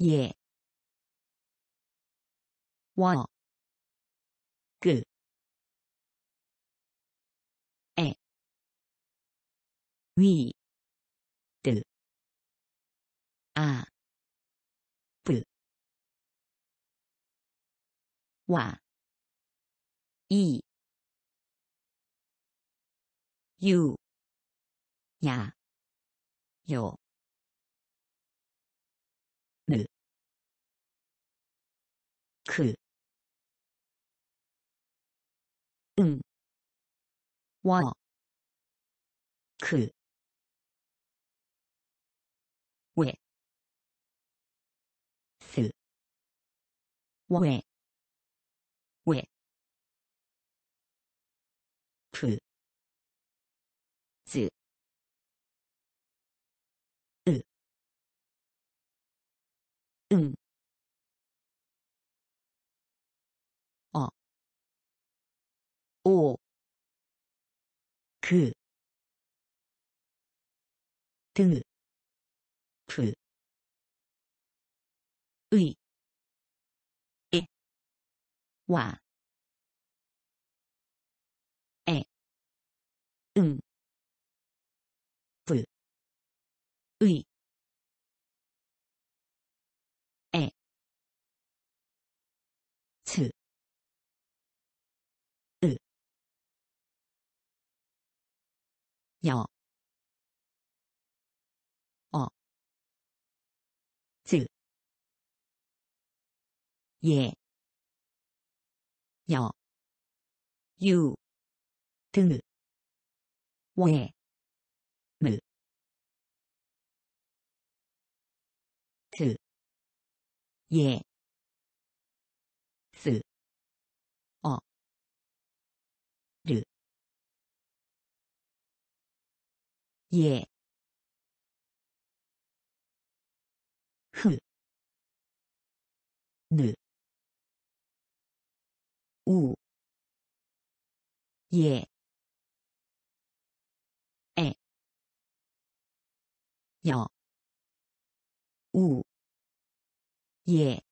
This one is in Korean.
예. 와. 그. 에. 위. 뜨. 아. 뿌. 와. 이. 유. 야. 요. 嗯，哇，克，喂，斯，喂，喂，克，兹，嗯，嗯。哦，哭，疼，哭，哎，诶，哇，诶，嗯，不，哎，扯。 여, 어, 즉, 예, 여, 유, 등, 외, 무, 스, 예, 스. 예. 흐. 느. 우. 예. 에. 여. 우. 예.